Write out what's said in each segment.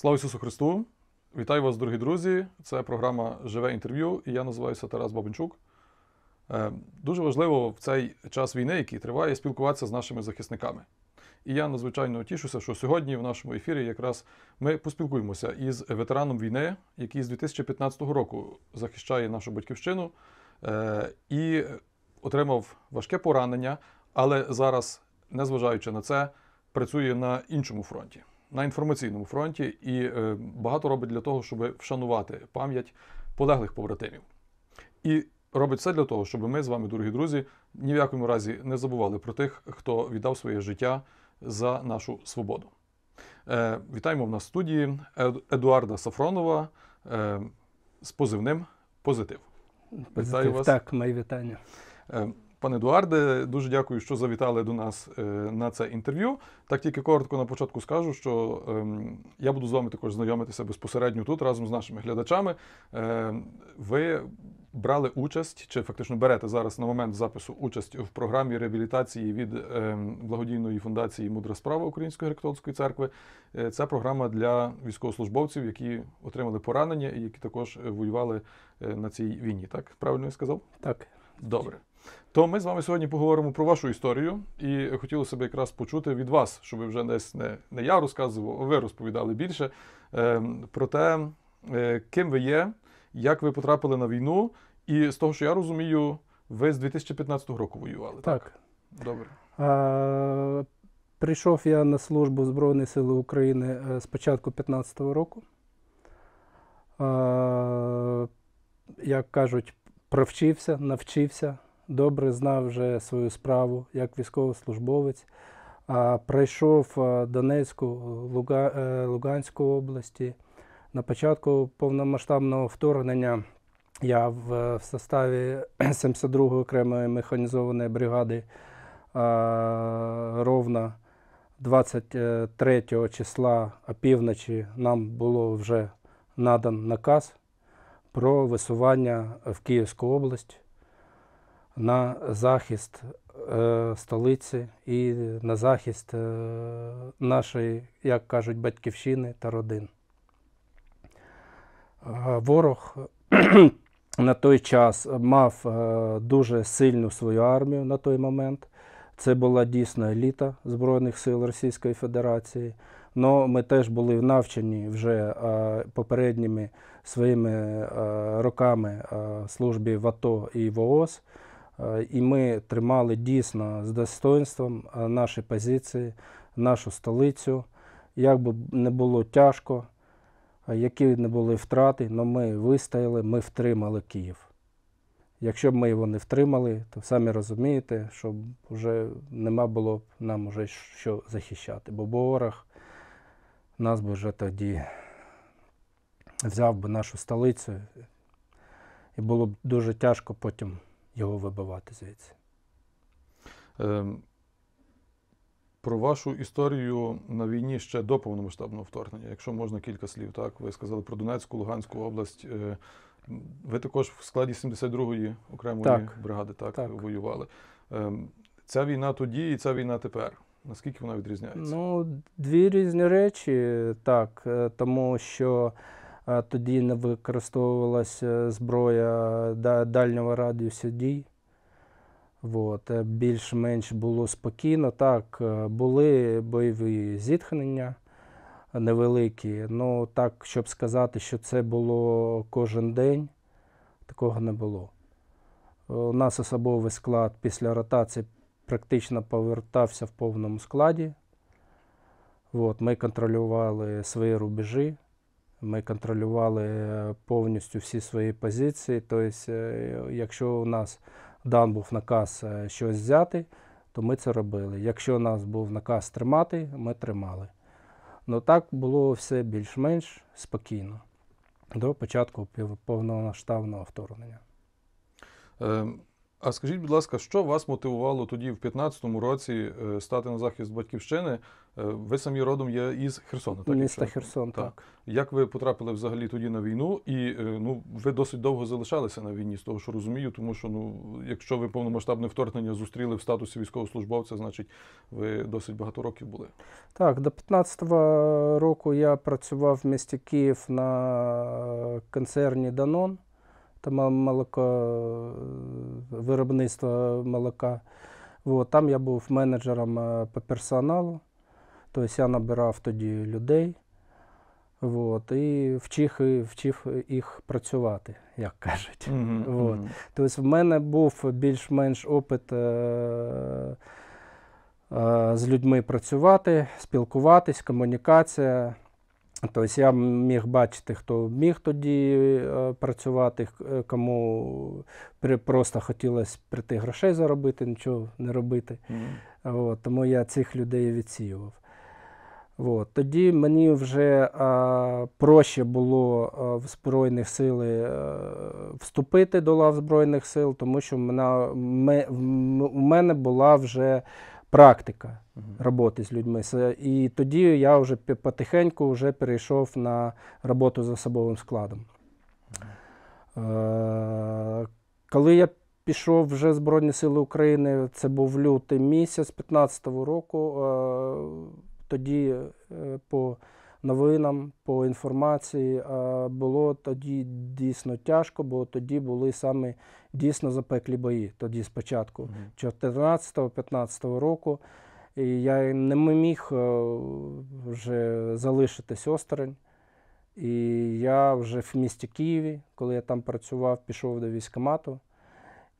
Слава Ісусу Христу! Вітаю вас, дорогі друзі! Це програма Живе інтерв'ю і я називаюся Тарас Бабенчук. Е, дуже важливо в цей час війни, який триває, спілкуватися з нашими захисниками. І я надзвичайно тішуся, що сьогодні в нашому ефірі якраз ми поспілкуємося із ветераном війни, який з 2015 року захищає нашу батьківщину е, і отримав важке поранення, але зараз, незважаючи на це, працює на іншому фронті на інформаційному фронті і е, багато робить для того, щоб вшанувати пам'ять полеглих побратимів. І робить все для того, щоб ми з вами, дорогі друзі, ні в якому разі не забували про тих, хто віддав своє життя за нашу свободу. Е, вітаємо в нас в студії Едуарда Сафронова е, з позивним позитив. Вітаю вас. Так, мої вітання. Пане Едуарде, дуже дякую, що завітали до нас е, на це інтерв'ю. Так тільки коротко на початку скажу, що ем, я буду з вами також знайомитися безпосередньо тут разом з нашими глядачами. Е, ви брали участь, чи фактично берете зараз на момент запису участь в програмі реабілітації від ем, благодійної фундації Мудра справа Української гректолської церкви. Е, це програма для військовослужбовців, які отримали поранення і які також воювали на цій війні. Так правильно я сказав? Так, добре. То ми з вами сьогодні поговоримо про вашу історію, і хотілося б якраз почути від вас, щоб ви вже десь не, не я розказував, а ви розповідали більше е, про те, е, ким ви є, як ви потрапили на війну. І з того, що я розумію, ви з 2015 року воювали. Так. так? Добре. А, Прийшов я на службу Збройної сили України е, з початку 2015 року. А, Як кажуть, провчився, навчився добре знав вже свою справу як військовослужбовець. Пройшов е, Донецьку, Луга... Е, Луганську області. На початку повномасштабного вторгнення я в, е, в составі 72-ї окремої механізованої бригади ровно 23 числа опівночі нам було вже надан наказ про висування в Київську область на захист е, столиці і на захист е, нашої, як кажуть, батьківщини та родин. Е, ворог на той час мав е, дуже сильну свою армію на той момент. Це була дійсно еліта Збройних сил Російської Федерації. Но ми теж були навчені вже е, попередніми своїми роками службі в АТО і ВООЗ, Е, і ми тримали дійсно з достоинством е, наші позиції, нашу столицю. Як би не було тяжко, е, які б не були втрати, але ми вистояли, ми втримали Київ. Якщо б ми його не втримали, то самі розумієте, що вже нема було б нам уже що захищати. Бо ворог нас би вже тоді взяв би нашу столицю, і було б дуже тяжко потім його вибивати звідси. Ем, про вашу історію на війні ще до повномасштабного вторгнення. Якщо можна кілька слів, так ви сказали про Донецьку, Луганську область. Е, ви також в складі 72-ї окремої так. бригади так, так. воювали. Ем, ця війна тоді і ця війна тепер. Наскільки вона відрізняється? Ну, дві різні речі, так, е, тому що. Тоді не використовувалася зброя дальнього радіусу дій. От. Е, більш-менш було спокійно. Так, е, були бойові зітхнення невеликі, ну так, щоб сказати, що це було кожен день, такого не було. Е, у нас особовий склад після ротації практично повертався в повному складі. От, Ми контролювали свої рубежі. Ми контролювали е, повністю всі свої позиції. Тобто, е, якщо у нас дан був наказ е, щось взяти, то ми це робили. Якщо у нас був наказ тримати, ми тримали. Ну так було все більш-менш спокійно до початку повномасштабного вторгнення. Ем, а скажіть, будь ласка, що вас мотивувало тоді в 15-му році е, стати на захист батьківщини? Е, ви самі родом є із Херсона, так? Міста Херсон, так. так. Як ви потрапили взагалі тоді на війну? І е, ну, ви досить довго залишалися на війні, з того, що розумію, тому що ну, якщо ви повномасштабне вторгнення зустріли в статусі військовослужбовця, значить ви досить багато років були. Так, до 15-го року я працював в місті Київ на концерні Данон там молоко, виробництво молока. Е, от, там я був менеджером е, по персоналу, тобто я набирав тоді людей от, і вчив, вчив їх працювати, як кажуть. Mm -hmm. от. Тобто в мене був більш-менш опит. Е-, е з людьми працювати, спілкуватись, комунікація. Тобто я міг бачити, хто міг тоді е, працювати, е, кому просто хотілося прийти грошей заробити, нічого не робити. Mm. От, Тому я цих людей відсіював. От, тоді мені вже а, е, проще було а, в Збройні сили а, вступити до лав Збройних сил, тому що вона, ми, в мене була вже практика роботи з людьми. І тоді я вже потихеньку вже перейшов на роботу з особовим складом. Е, коли я пішов вже в Збройні Сили України, це був лютий місяць 2015 року, е, тоді е, по новинам, по інформації було тоді дійсно тяжко, бо тоді були саме дійсно запеклі бої. Тоді спочатку, 2014-2015 року. І Я не міг е, вже залишитись осторонь. І я вже в місті Києві, коли я там працював, пішов до військомату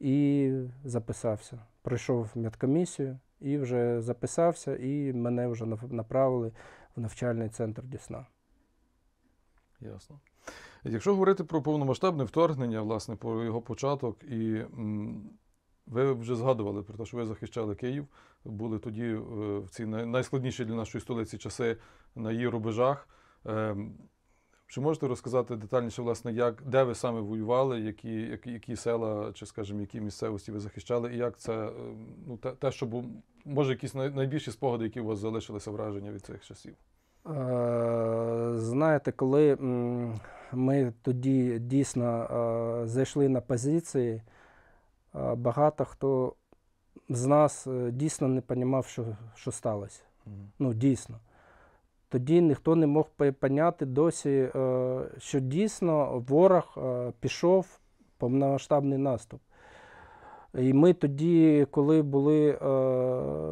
і записався. Прийшов в медкомісію і вже записався, і мене вже направили навчальний центр Дісна. Ясно. Якщо говорити про повномасштабне вторгнення, власне, про його початок, і ви вже згадували про те, що ви захищали Київ, були тоді е, в ці найскладніші для нашої столиці часи на її рубежах. Ем, чи можете розказати детальніше, власне, як, де ви саме воювали, які які, які села чи, скажімо, які місцевості ви захищали, і як це ем, ну, те, те, що був, може, якісь найбільші спогади, які у вас залишилися враження від цих часів? Е, знаєте, коли ми тоді дійсно е, зайшли на позиції, е, багато хто з нас дійсно не розумів, що що сталося. Mm -hmm. Ну, дійсно. Тоді ніхто не мог поняти досі, що дійсно ворог пішов повномасштабний наступ. І ми тоді, коли були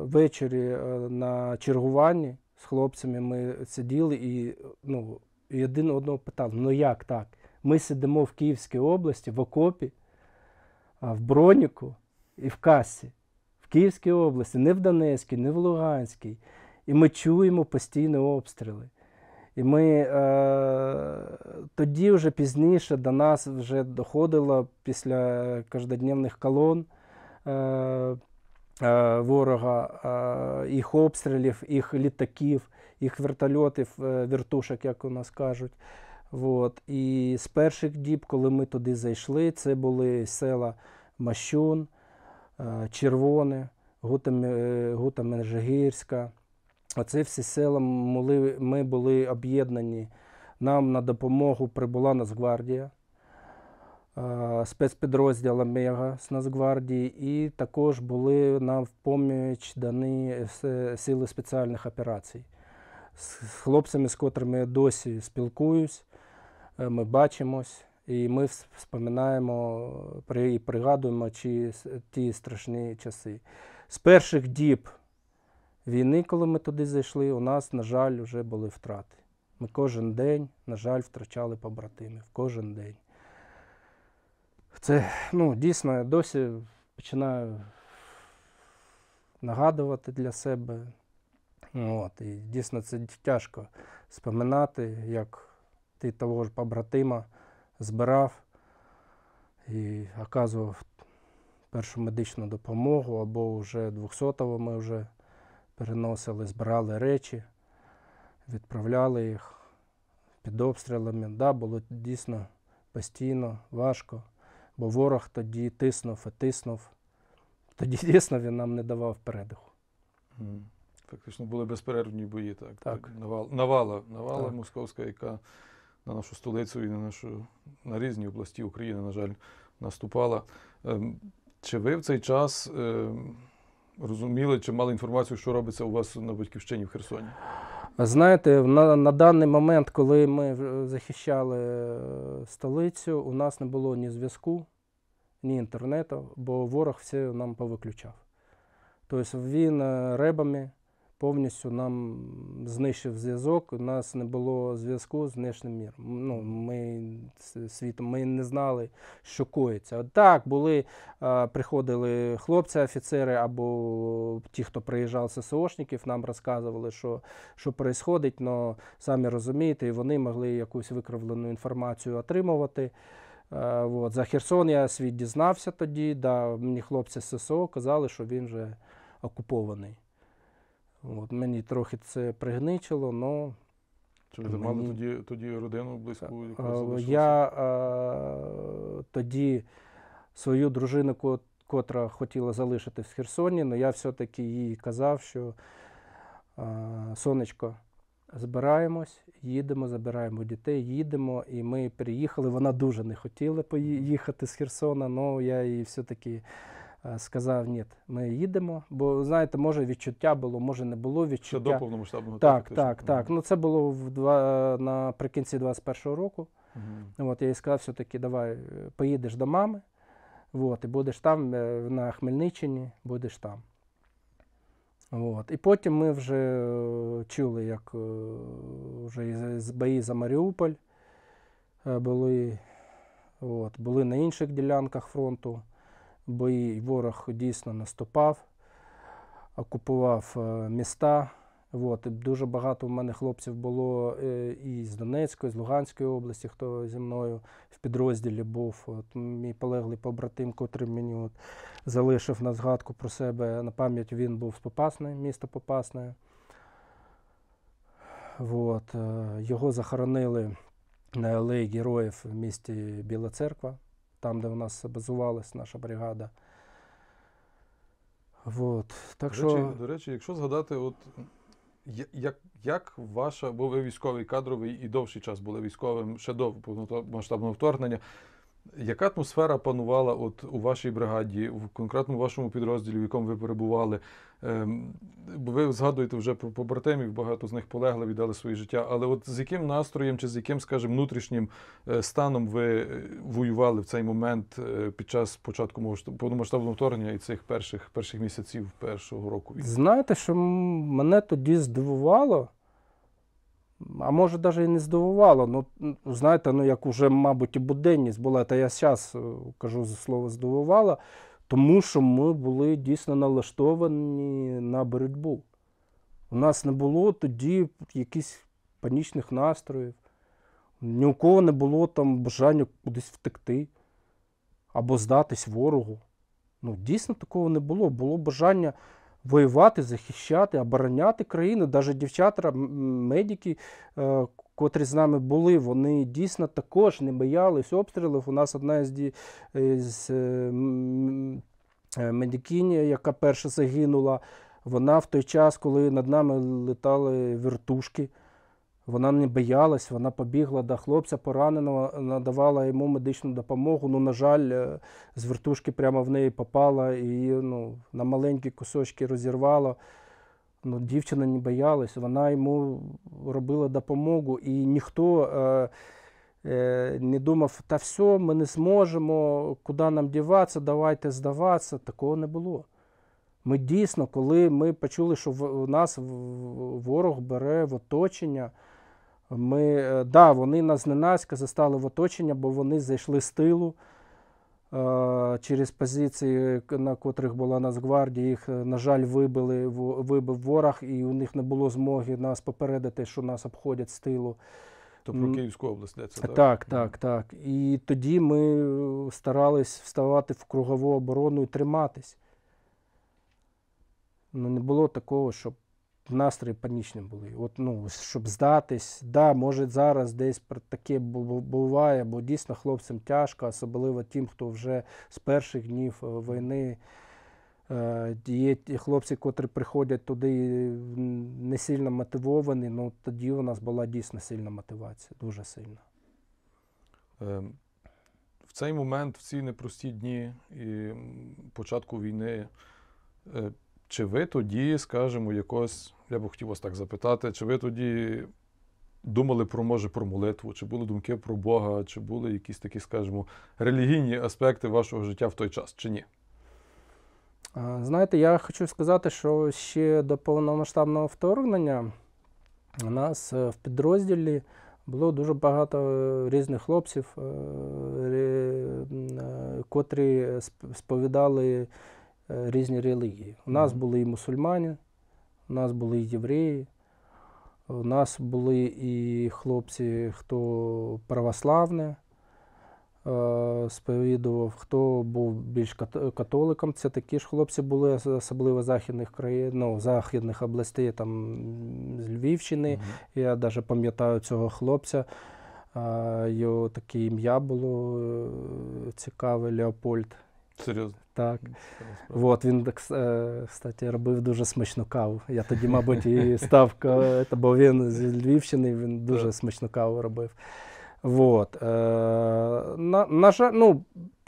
ввечері на чергуванні, з хлопцями ми сиділи і ну, один одного питав: ну як так? Ми сидимо в Київській області, в окопі, в Броніку і в касі, в Київській області, не в Донецькій, не в Луганській. І ми чуємо постійні обстріли. І ми е, тоді, вже пізніше, до нас вже доходило після кожнодневних колон. Е, Е, ворога, е, їх обстрілів, їх літаків, їх вертольотів, е, вертушок, як у нас кажуть. От. І з перших діб, коли ми туди зайшли, це були села Мащун, Червоне, Гута Межигірська. Оце всі села ми були об'єднані. Нам на допомогу прибула Нацгвардія. Е, спецпідрозділом МЕГА з Нацгвардії, і також були нам в поміч дані сили спеціальних операцій з хлопцями, з котрими я досі спілкуюсь, е, ми бачимось. І ми вспоминаємо і пригадуємо чи ті страшні часи. З перших діб війни, коли ми туди зайшли, у нас, на жаль, вже були втрати. Ми кожен день, на жаль, втрачали побратимів. Кожен день. Це ну, дійсно я досі починаю нагадувати для себе. От, І дійсно це тяжко споминати, як ти того ж побратима збирав і оказував першу медичну допомогу, або вже 200-го ми вже переносили, збирали речі, відправляли їх під обстрілами. Да, Було дійсно постійно важко бо ворог тоді тиснув і тиснув. Тоді дійсно він нам не давав передиху. Фактично були безперервні бої, так. так. Навал, навала навала так. московська, яка на нашу столицю і на нашу на різні області України, на жаль, наступала. Ем, чи ви в цей час ем, розуміли, чи мали інформацію, що робиться у вас на батьківщині в Херсоні? Знаєте, на на даний момент, коли ми захищали е, столицю, у нас не було ні зв'язку, ні інтернету, бо ворог все нам повиключав. Тобто він е, ребами повністю нам знищив зв'язок. У нас не було зв'язку з внешнім міром. Ну, Ми світом ми не знали, що коїться. От так, були, приходили хлопці-офіцери або ті, хто приїжджав з СОшників, нам розказували, що що відбувається, але самі розумієте, і вони могли якусь викривлену інформацію отримувати. От. За Херсон я світ дізнався тоді. Да, Мені хлопці з ССО казали, що він вже окупований. От, Мені трохи це пригничило, але. Чи ви мені... тоді тоді родину близьку? Е, Яку я а, е, тоді свою дружину, котра хотіла залишити в Херсоні, але я все-таки їй казав, що а, е, сонечко, збираємось, їдемо, забираємо дітей, їдемо. І ми переїхали. Вона дуже не хотіла поїхати з Херсона, але я її все-таки. Е, сказав, ні, ми їдемо. Бо знаєте, може відчуття було, може не було відчуття. Це до повномасштабного так, так, так, так. Ну це було в два е, наприкінці 21-го року. Угу. От я їй сказав, все-таки давай е, поїдеш до мами, от, і будеш там на Хмельниччині, будеш там. От. І потім ми вже чули, як вже з бої за Маріуполь були от, були на інших ділянках фронту бої ворог дійсно наступав, окупував е, міста. От. Дуже багато в мене хлопців було е, і з Донецької, і з Луганської області, хто зі мною в підрозділі був. От Мій полеглий побратим, котрий мені от залишив на згадку про себе. На пам'ять він був з Попасне, місто Попасне. От. Е, його захоронили на алеї героїв в місті Біла Церква там, де у нас базувалась наша бригада. Вот. Так до, що... речі, до речі, якщо згадати, от як як ваша, бо ви військовий кадровий і довший час були військовим ще до повномасштабного вторгнення. Яка атмосфера панувала от у вашій бригаді, в конкретно вашому підрозділі, в якому ви перебували? Ем, бо ви згадуєте вже про побратимів, багато з них полегли, віддали своє життя. Але от з яким настроєм чи з яким, скажімо, внутрішнім е, станом ви е, воювали в цей момент е, під час початку повномасштабного вторгнення і цих перших перших місяців першого року? Знаєте, що мене тоді здивувало? А може, навіть і не здивувало. Ну, знаєте, ну як вже, мабуть, і буденність була, та я зараз е, кажу за слово здивувало, тому що ми були дійсно налаштовані на боротьбу. У нас не було тоді якихось панічних настроїв, ні у кого не було там бажання кудись втекти або здатись ворогу. Ну, Дійсно такого не було. Було бажання воювати, захищати, обороняти країну. Навіть дівчата, медики, е, котрі з нами були, вони дійсно також не боялись обстрілів. У нас одна е, з із, е, із медикінь, яка перша загинула, вона в той час, коли над нами летали вертушки. Вона не боялась, вона побігла до хлопця пораненого, надавала йому медичну допомогу. Ну, на жаль, е, з вертушки прямо в неї попала і ну, на маленькі кусочки розірвала. Ну, Дівчина не боялась, вона йому робила допомогу, і ніхто е, е, не думав, та все, ми не зможемо, куди нам діватися, давайте здаватися. Такого не було. Ми дійсно, коли ми почули, що в нас ворог бере в оточення. Ми, е, да, Вони нас зненацька застали в оточення, бо вони зайшли з тилу е, через позиції, на котрих була Нацгвардія, їх, е, на жаль, вибили, вибив ворог, і у них не було змоги нас попередити, що нас обходять з тилу. То про Київську область, де це так? Так, так, так. І тоді ми е, старались вставати в кругову оборону і триматись. Ну, Не було такого, щоб настрої панічні були. От, ну, Щоб здатись, да, може зараз десь таке буває, бо дійсно хлопцям тяжко, особливо тим, хто вже з перших днів е, війни. Е, є хлопці, котрі приходять туди не сильно мотивовані, ну тоді у нас була дійсно сильна мотивація, дуже сильна. Ем, в цей момент, в ці непрості дні і початку війни, е, чи ви тоді, скажімо, якось, я б хотів вас так запитати, чи ви тоді думали про може про молитву, чи були думки про Бога, чи були якісь такі, скажімо, релігійні аспекти вашого життя в той час, чи ні? Знаєте, я хочу сказати, що ще до повномасштабного вторгнення у нас е, в підрозділі було дуже багато е, різних хлопців, е, котрі сповідали Е, різні релігії. У нас були і мусульмані, у нас були і євреї, у нас були і хлопці, хто православне е, сповідував, хто був більш католиком. Це такі ж хлопці були, особливо західних країн, ну, західних областей там, з Львівщини. Mm Я навіть пам'ятаю цього хлопця. Е, його таке ім'я було цікаве Леопольд. Серйозно? Так. Ну, От, він, е, кстати, робив дуже смачну каву. Я тоді, мабуть, і став, бо він з Львівщини, він дуже смачну каву робив. От. Е, на, на жаль, ну,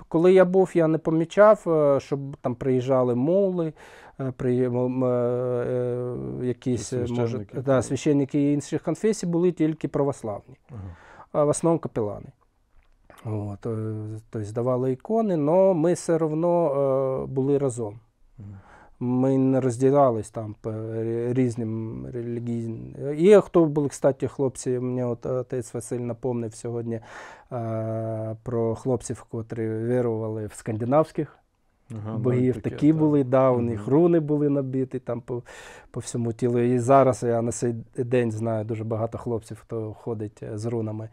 коли я був, я не помічав, е, щоб там приїжджали моли, при, якісь священники. може, да, священники інших конфесій були тільки православні, ага. в основному капелани. От, е, тобто здавали ікони, але ми все одно е, були разом. Ми не розділялись там по різним релігійним. Є хто були, кстати, хлопці, мені от отець Василь напомнив сьогодні е, про хлопців, котрі вірували в скандинавських ага, ну, богів. Такі, такі були, так. да, у них ага. руни були набиті там по по всьому тілу. І зараз я на цей день знаю дуже багато хлопців, хто ходить е, з рунами.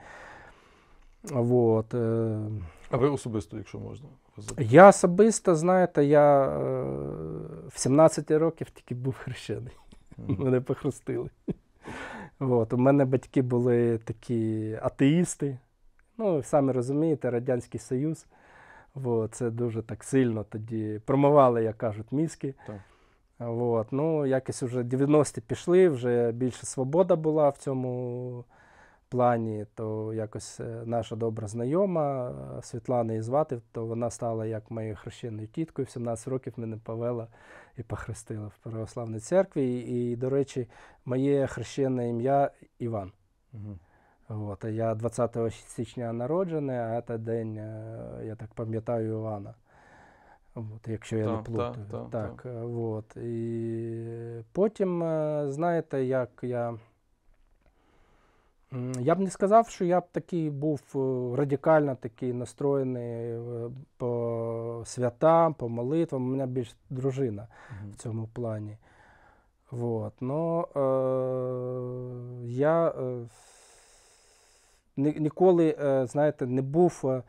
Вот. Э, а ви особисто, якщо можна? Я особисто, знаєте, я е, в 17 років тільки був хрещений. Mm. Мене похрестили. От. У мене батьки були такі атеїсти. Ну, самі розумієте, Радянський Союз. От. Це дуже так сильно тоді промивали, як кажуть, мізки. Так. От. Ну, якось вже 90-ті пішли, вже більше свобода була в цьому плані, то якось е, наша добра знайома е, Світлана Ізватів, то вона стала як моєю хрещеною тіткою. В 17 років мене повела і похрестила в православній церкві. І, і до речі, моє хрещене ім'я Іван. Угу. От, Я 20 січня народжений, а це день, е, я так пам'ятаю, Івана. От, Якщо я та, не плутаю. Та, та, так, та. От. І Потім, знаєте, як я. Я б не сказав, що я б такий був е, радикально такий настроєний е, по святам, по молитвам. У мене більш дружина mm в цьому плані. Вот. Но ну, е, я е, ніколи, е, знаєте, не був е,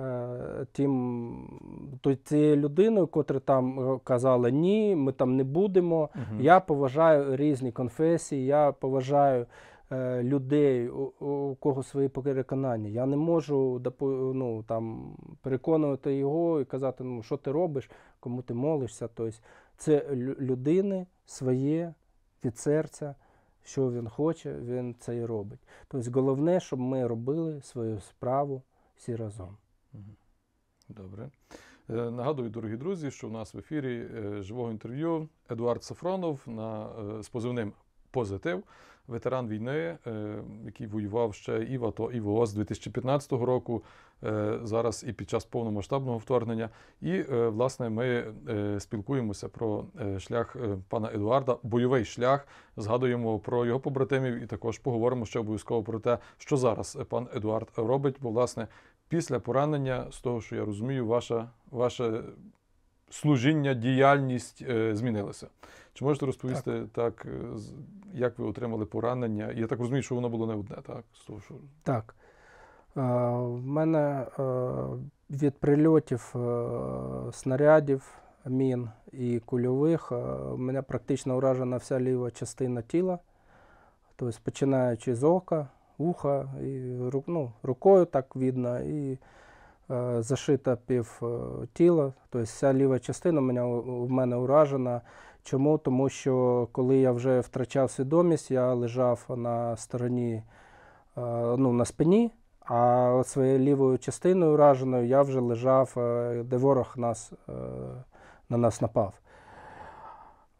е тим, то, цією людиною, котра там казала ні, ми там не будемо. Mm -hmm. Я поважаю різні конфесії, я поважаю. Е, людей, у кого свої переконання. Я не можу ну, там, переконувати його і казати, ну, що ти робиш, кому ти молишся. Тобто Це людини своє від серця, що він хоче, він це і робить. Тобто Головне, щоб ми робили свою справу всі разом. Добре. Е, нагадую, дорогі друзі, що в нас в ефірі е, живого інтерв'ю Едуард Сафронов на з позивним позитив. Ветеран війни, е, який воював ще і в АТО, і в ООС 2015 року, е, зараз і під час повномасштабного вторгнення. І, е, власне, ми спілкуємося про шлях пана Едуарда, бойовий шлях. Згадуємо про його побратимів і також поговоримо ще обов'язково про те, що зараз пан Едуард робить. Бо, власне, після поранення, з того, що я розумію, ваша ваша служіння, діяльність е, змінилася. Чи можете розповісти так. так, е, як ви отримали поранення? Я так розумію, що воно було не одне, так? З того, що... Так. У е, мене від прильотів снарядів, мін і кульових у мене практично уражена вся ліва частина тіла, тобто починаючи з ока, уха, і ну, рукою так видно. і Е, зашита пів е, тіла, тобто вся ліва частина у мене, в мене уражена. Чому? Тому що коли я вже втрачав свідомість, я лежав на стороні, е, ну, на спині, а своєю лівою частиною ураженою я вже лежав, де ворог нас, на нас напав.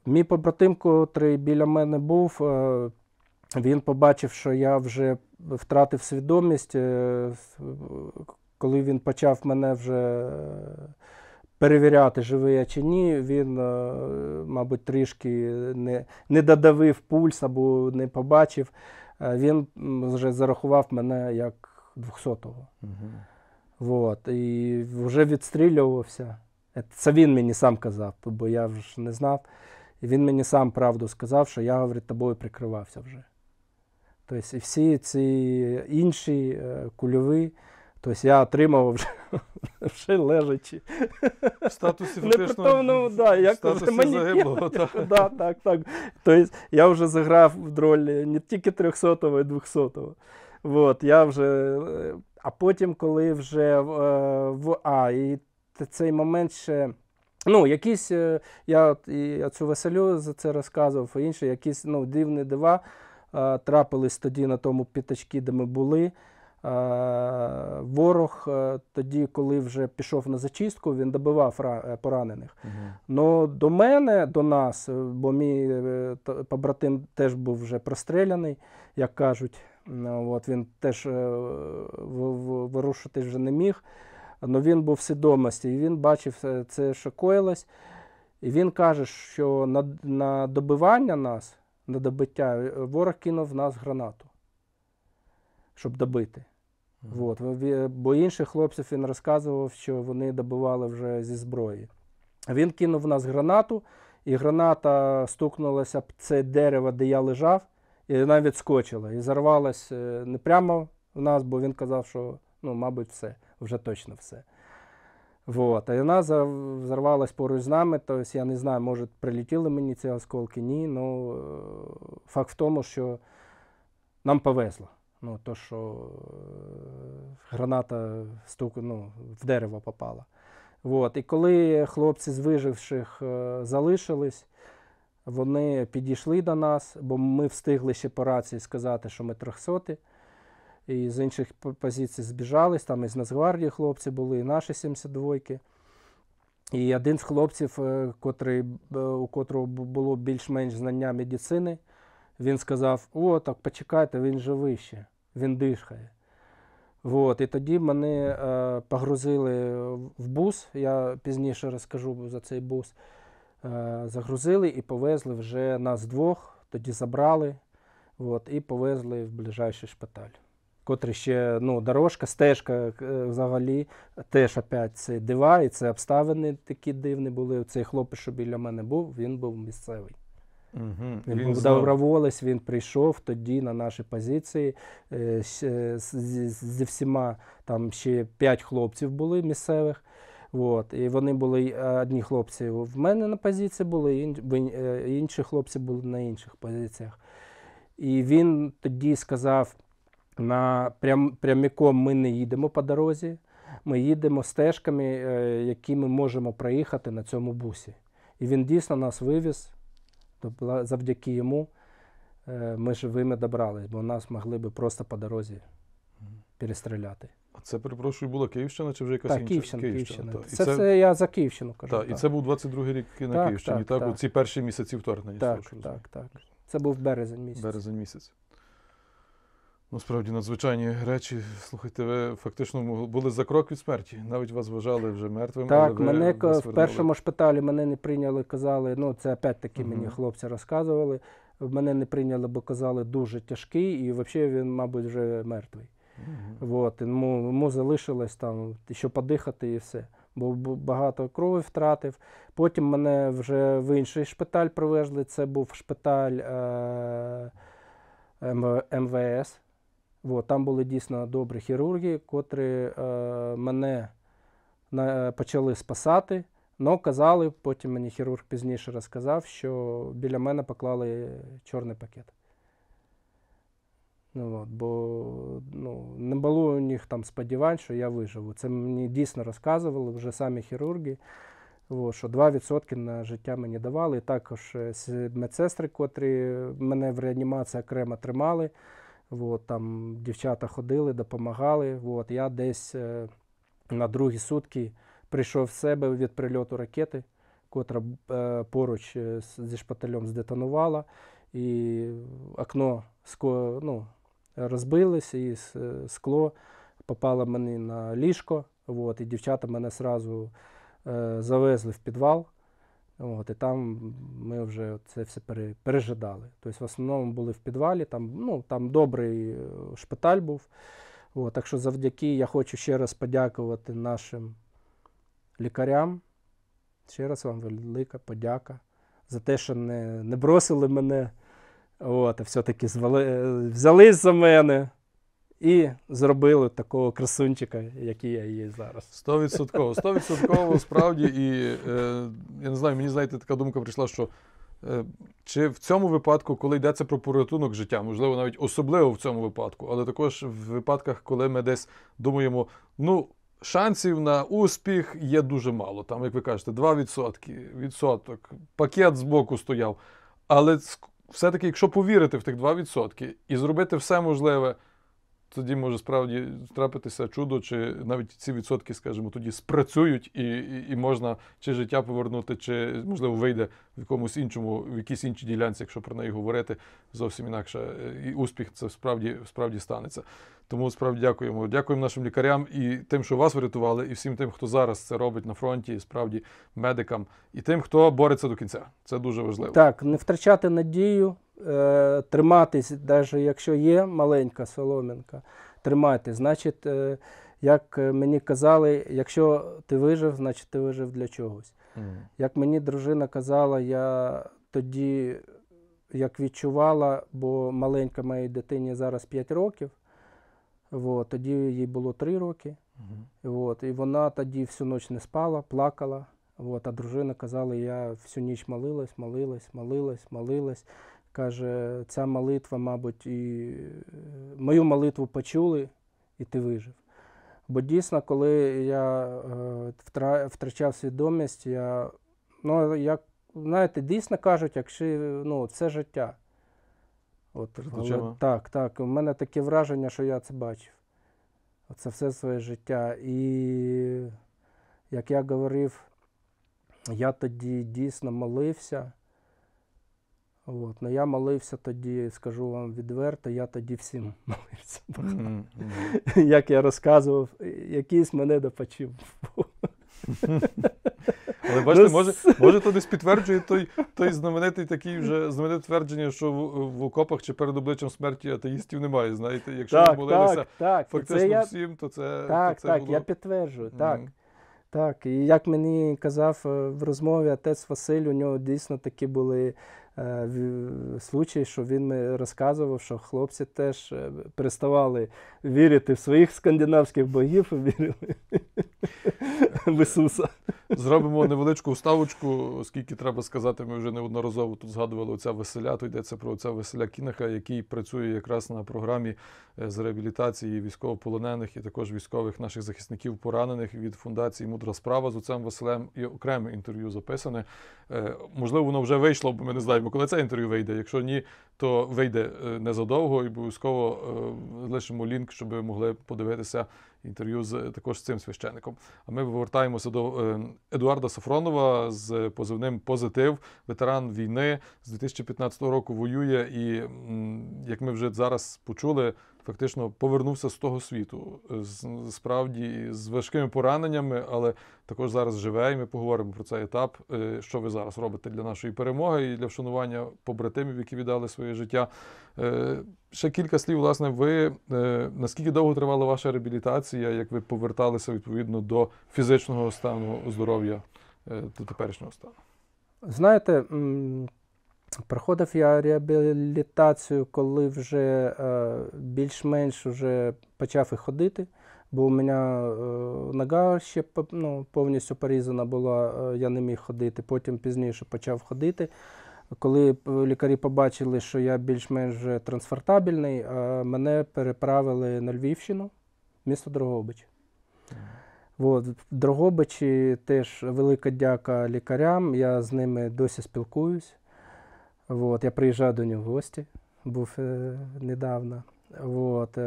Мій побратим, котрий біля мене був, він побачив, що я вже втратив свідомість, коли він почав мене вже е, перевіряти, живий я чи ні, він, е, мабуть, трішки не не додавив пульс або не побачив, е, він вже зарахував мене як 200-го. Угу. От, і вже відстрілювався. Це він мені сам казав, бо я ж не знав. І він мені сам правду сказав, що я, говорить, тобою прикривався вже. Тобто, і всі ці інші кульові. Тобто я отримав вже, вже лежачи. В статусі фактично, ну, да, як статусі загиблого. Так. да, так, так. Тобто я вже заграв в роль не тільки 300-го, і 200-го. Вот, я вже... А потім, коли вже в, е, в А, і цей момент ще. Ну, якісь, е, я і цю веселю за це розказував, і інші якісь ну, дивні дива е, трапились тоді на тому пітачці, де ми були. Е, ворог е, тоді, коли вже пішов на зачистку, він добивав е, поранених. Угу. Но до мене, до нас, бо мій побратим теж був вже простреляний, як кажуть, от він теж вирушити вже не міг. але Він був в свідомості і він бачив це, що коїлось. І він каже, що на, на добивання нас, на добиття, ворог кинув в нас гранату, щоб добити. Вот. Бо інших хлопців він розказував, що вони добивали вже зі зброї. Він кинув в нас гранату, і граната стукнулася об це дерево, де я лежав, і вона відскочила. І зарвалась е, не прямо в нас, бо він казав, що, ну, мабуть, все, вже точно все. Вот. І вона взорвалась поруч з нами. Тобто, я не знаю, може, прилетіли мені ці осколки, ні. Ну, е, факт в тому, що нам повезло. Ну, то, що е, граната стуку, ну, в дерево попала. От. І коли хлопці з виживших е, залишились, вони підійшли до нас, бо ми встигли ще по рації сказати, що ми трьохсоти. І з інших позицій збіжались, там із Нацгвардії хлопці були, і наші 72-ки. І один з хлопців, е, котрий, у котрого було більш-менш знання медицини, він сказав: О, так почекайте, він же вище він дихає. От, і тоді мене е, погрузили в бус, я пізніше розкажу за цей бус. Е, загрузили і повезли вже нас двох, тоді забрали от, і повезли в ближайший шпиталь. Котрий ще ну, дорожка, стежка е, взагалі теж опять це дива, і це обставини такі дивні були. Цей хлопець, що біля мене був, він був місцевий. Угу. Він доброволець, він прийшов тоді на наші позиції. Е, е, зі всіма там ще п'ять хлопців були місцевих. От. І вони були е, одні хлопці в мене на позиції були, інші хлопці були на інших позиціях. І він тоді сказав: на прям, прямиком ми не їдемо по дорозі, ми їдемо стежками, які ми можемо проїхати на цьому бусі. І він дійсно нас вивіз. Тобто завдяки йому е, ми живими добрались, бо нас могли би просто по дорозі перестріляти. А це, перепрошую, була Київщина чи вже якась так, інша? Київщина, Київщина. Київщина. Та. Це, це, я за Київщину кажу. Та. Так, І це був 22-й рік на так, Київщині, так, так, так? Ці перші місяці вторгнення. Так, так, так. Це був березень місяць. Березень місяць. Насправді, надзвичайні речі. Слухайте, ви фактично були за крок від смерті. Навіть вас вважали вже мертвим. Так, але мене не в першому шпиталі мене не прийняли, казали, ну це опять-таки uh -huh. мені хлопці розказували. Мене не прийняли, бо казали, дуже тяжкий, і взагалі він, мабуть, вже мертвий. Uh -huh. От, йому, йому залишилось там, що подихати і все. Бо багато крові втратив. Потім мене вже в інший шпиталь привезли. Це був шпиталь е- МВС. Ем-, ем-, ем-, От, там були дійсно добрі хірурги, котрі е, мене на, е, почали спасати. але казали, потім мені хірург пізніше розказав, що біля мене поклали чорний пакет. Ну, от, Бо ну, не було у них там сподівань, що я виживу. Це мені дійсно розказували вже самі хірурги, от, що 2% на життя мені давали. І також е, медсестри, котрі мене в реанімації окремо тримали. От, там Дівчата ходили, допомагали. От, я десь е, на другі сутки прийшов в себе від прильоту ракети, котра е, поруч е, зі шпательом здетонувала, і окно скло, ну, розбилось, і е, скло попало мені на ліжко. От, і дівчата мене одразу е, завезли в підвал. От, І там ми вже це все пережидали. Тобто, в основному були в підвалі, там ну, там добрий е, шпиталь був. От, Так що завдяки я хочу ще раз подякувати нашим лікарям. Ще раз вам велика подяка за те, що не не бросили мене, от, а все-таки звали, е, взяли за мене. І зробили такого красунчика, який я є зараз. Стовідсотково, стовідсотково, справді, і е, я не знаю, мені знаєте, така думка прийшла, що е, чи в цьому випадку, коли йдеться про порятунок життя, можливо, навіть особливо в цьому випадку, але також в випадках, коли ми десь думаємо, ну. Шансів на успіх є дуже мало. Там, як ви кажете, 2%, відсоток, пакет з боку стояв. Але все-таки, якщо повірити в тих 2% і зробити все можливе тоді може справді трапитися чудо, чи навіть ці відсотки, скажімо, тоді спрацюють, і, і і, можна чи життя повернути, чи можливо вийде в якомусь іншому, в якійсь іншій ділянці, якщо про неї говорити, зовсім інакше. І успіх це справді справді станеться. Тому справді дякуємо. Дякуємо нашим лікарям і тим, що вас врятували, і всім тим, хто зараз це робить на фронті, і справді медикам, і тим, хто бореться до кінця. Це дуже важливо. Так, не втрачати надію. Е, триматись, навіть якщо є маленька соломінка, тримати. Значить, е, як е, мені казали, якщо ти вижив, значить ти вижив для чогось. Mm. Як мені дружина казала, я тоді як відчувала, бо маленька моїй дитині зараз 5 років, от, тоді їй було 3 роки. Mm. От, і вона тоді всю ніч не спала, плакала. От, а дружина казала, я всю ніч молилась, молилась, молилась, молилась каже, ця молитва, мабуть, і е, мою молитву почули, і ти вижив. Бо дійсно, коли я е, втрачав свідомість, я, ну, як, знаєте, дійсно кажуть, якщо ну, це життя. От, але, Так, так. У мене таке враження, що я це бачив. Це все своє життя. І, як я говорив, я тоді дійсно молився. От. Ну, Я молився тоді, скажу вам відверто, я тоді всім молився. Mm-hmm. Mm-hmm. Як я розказував, якийсь мене допочив. Але бачите, ну, може може то десь підтверджує той той знаменитий такий вже знамените твердження, що в, в окопах чи перед обличчям смерті атеїстів немає. Знаєте, якщо так, молилися так, так. фактично я... всім, то це так. То це так, було... я підтверджую, так. mm Так, і як мені казав е, в розмові отець Василь, у нього дійсно такі були Е, случай, що він ми розказував, що хлопці теж е, переставали вірити в своїх скандинавських богів і вірили в Ісуса. Зробимо невеличку вставочку, оскільки треба сказати, ми вже неодноразово тут згадували оця Василя, То йдеться про оця Василя Кінаха, який працює якраз на програмі е, з реабілітації військовополонених і також військових наших захисників поранених від фундації Мудра справа з оцем Василем і окреме інтерв'ю записане. Е, можливо, воно вже вийшло, бо ми не знаємо, коли це інтерв'ю вийде. Якщо ні, то вийде е, незадовго і обов'язково лишимо лінк, щоб ви могли подивитися інтерв'ю з також з цим священником. А ми повертаємося до е, Едуарда Софронова з позивним Позитив, ветеран війни з 2015 року воює. І як ми вже зараз почули фактично повернувся з того світу. Справді з важкими пораненнями, але також зараз живе. і Ми поговоримо про цей етап, е, що ви зараз робите для нашої перемоги і для вшанування побратимів, які віддали своє життя. Е, ще кілька слів, власне, ви е, наскільки довго тривала ваша реабілітація, як ви поверталися відповідно до фізичного стану здоров'я до теперішнього стану? Знаєте, Проходив я реабілітацію, коли вже е, більш-менш вже почав і ходити, бо у мене е, нога ще ну, повністю порізана була, е, я не міг ходити. Потім пізніше почав ходити. Коли лікарі побачили, що я більш-менш трансфортабельний, мене переправили на Львівщину, місто Дрогобич. От, Дрогобичі теж велика дяка лікарям. Я з ними досі спілкуюсь. От, Я приїжджав до нього в гості, був е, э, недавно. От, е,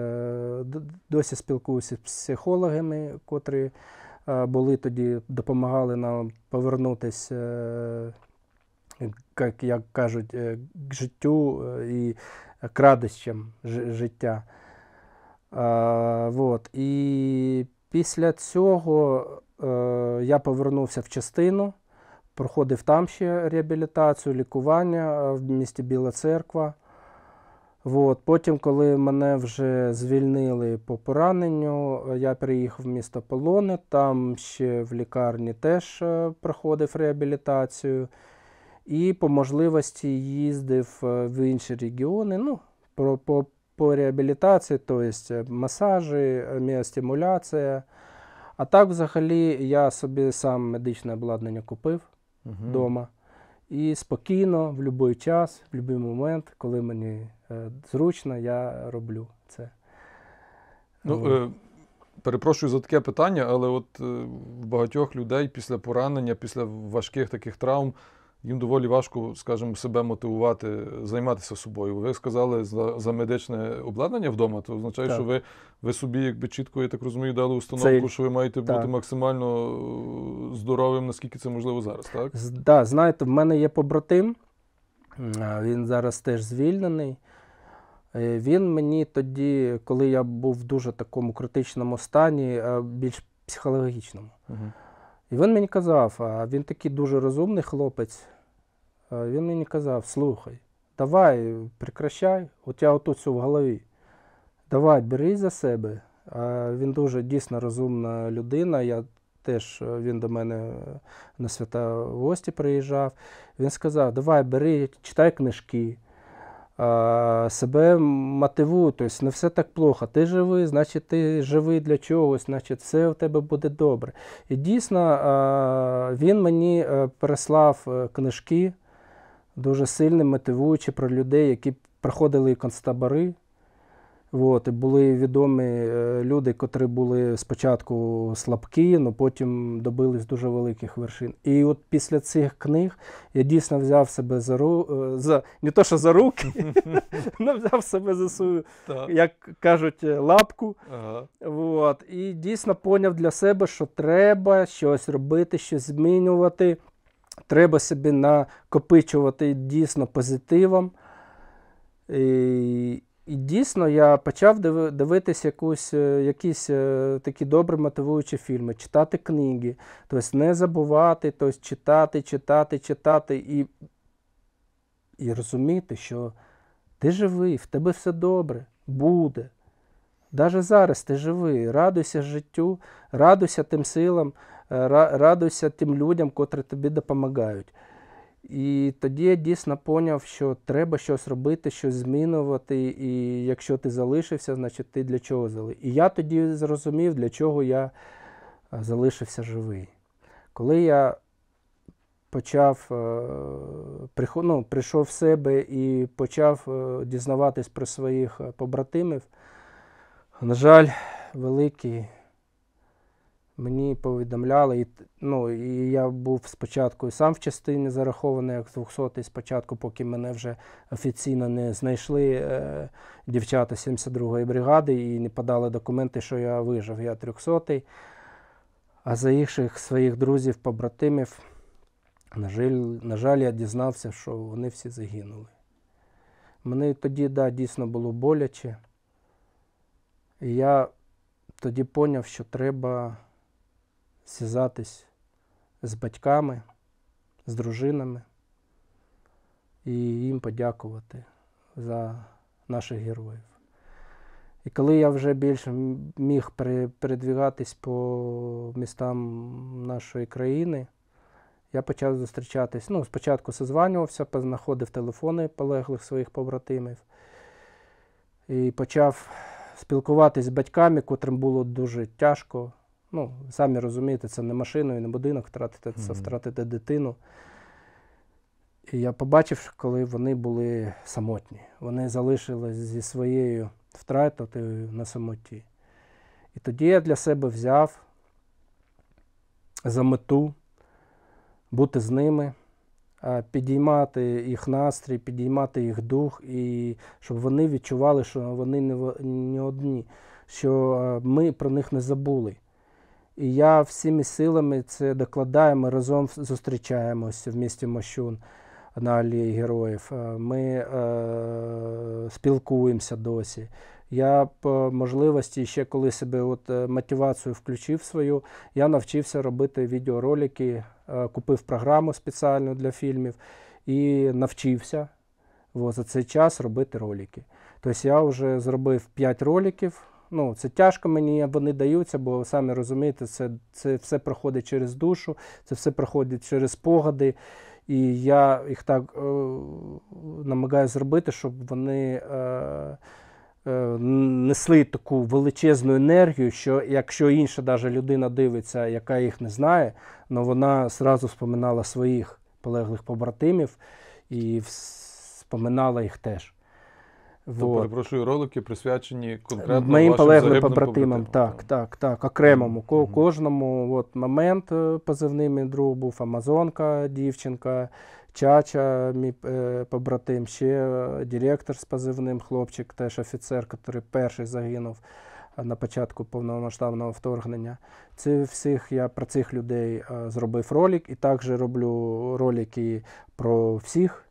э, Досі спілкуюся з психологами, котрі е, були тоді, допомагали нам повернутися, е, як як кажуть, е, к життю е, і крадищам життя. Е, от, І після цього е, я повернувся в частину проходив там ще реабілітацію, лікування е, в місті Біла Церква. От. Потім, коли мене вже звільнили по пораненню, е, я приїхав в місто Полони, там ще в лікарні теж е, проходив реабілітацію і по можливості їздив в інші регіони. ну, по, по, по реабілітації, тобто масажі, міостимуляція. А так, взагалі, я собі сам медичне обладнання купив вдома. І спокійно, в будь-який час, в будь-який момент, коли мені е, зручно, я роблю це. Ну, е, Перепрошую за таке питання, але от е, багатьох людей після поранення, після важких таких травм їм доволі важко, скажімо, себе мотивувати, займатися собою. Ви сказали за за медичне обладнання вдома, то означає, так. що ви ви собі, якби чітко, я так розумію, дали установку, це... що ви маєте так. бути максимально е, здоровим, наскільки це можливо зараз, так? Так, да, знаєте, в мене є побратим, він зараз теж звільнений. Е, він мені тоді, коли я був в дуже такому критичному стані, е, більш психологічному. Uh І він мені казав, а він такий дуже розумний хлопець, Е, він мені казав, слухай, давай прикращай, у тебе отут в голові. Давай, бери за себе. Е, він дуже дійсно розумна людина. Я теж е, Він до мене на свята в гості приїжджав. Він сказав: Давай, бери, читай книжки, себе мотивуй, тобто не все так плохо. Ти живий, значить, ти живий для чогось, значить, все в тебе буде добре. І дійсно він мені переслав книжки дуже сильне, мотивуюче про людей, які проходили концтабори. От, і були відомі е, люди, котрі були спочатку слабкі, але потім добились дуже великих вершин. І от після цих книг я дійсно взяв себе за ру... Е, за не то, що за руки, але взяв себе за свою, як кажуть, е, лапку. Ага. І дійсно поняв для себе, що треба щось робити, щось змінювати. Треба собі накопичувати дійсно позитивом. І і дійсно я почав дивитися якусь, е, якісь е, такі добре мотивуючі фільми, читати книги, тобто не забувати, тобто читати, читати, читати і і розуміти, що ти живий, в тебе все добре, буде. Навіть зараз ти живий, радуйся життю, радуйся тим силам радуйся тим людям, котрі тобі допомагають. І тоді я дійсно зрозумів, що треба щось робити, щось змінювати. І якщо ти залишився, значить ти для чого залишився. І я тоді зрозумів, для чого я е, залишився живий. Коли я почав е, ну, прийшов в себе і почав е, дізнаватись про своїх побратимів, на жаль, великий Мені повідомляли, і ну, і я був спочатку і сам в частині зарахований, як 200-й спочатку, поки мене вже офіційно не знайшли е, дівчата 72-ї бригади і не подали документи, що я вижив, я 300-й. А за інших своїх друзів, побратимів, на жаль, на жаль, я дізнався, що вони всі загинули. Мені тоді да, дійсно було боляче. І я тоді поняв, що треба зв'язатись з батьками, з дружинами і їм подякувати за наших героїв. І коли я вже більше міг передвігатись по містам нашої країни, я почав зустрічатись. Ну, спочатку созванювався, знаходив телефони полеглих своїх побратимів і почав спілкуватись з батьками, котрим було дуже тяжко, Ну, Самі розумієте, це не машину і не будинок втратити, це втратити дитину. І я побачив, коли вони були самотні. Вони залишились зі своєю втратою на самоті. І тоді я для себе взяв за мету бути з ними, підіймати їх настрій, підіймати їх дух, і щоб вони відчували, що вони не одні, що ми про них не забули. І я всіми силами це докладаю. Ми разом зустрічаємося в місті Мощун на алії героїв. Е, ми е, спілкуємося досі. Я по можливості ще коли себе от е, мотивацію включив свою, я навчився робити відеоролики, е, купив програму спеціальну для фільмів і навчився от, за цей час робити ролики. Тобто я вже зробив 5 роликів. Ну, Це тяжко мені вони даються, бо самі розумієте, це це все проходить через душу, це все проходить через спогади. І я їх так е, намагаюся зробити, щоб вони е, е, несли таку величезну енергію, що якщо інша даже людина дивиться, яка їх не знає, ну вона зразу споминала своїх полеглих побратимів і споминала їх теж. То, вот. перепрошую, ролики присвячені конкретно моїм полеглим побратимам. Так, так, так. Окремому mm -hmm. кожному от, момент е, позивним другу був Амазонка, дівчинка, Чача, мій е, побратим, ще е, директор з позивним, хлопчик, теж офіцер, який перший загинув. На початку повномасштабного вторгнення. Це всіх я про цих людей зробив ролик і також роблю ролики про всіх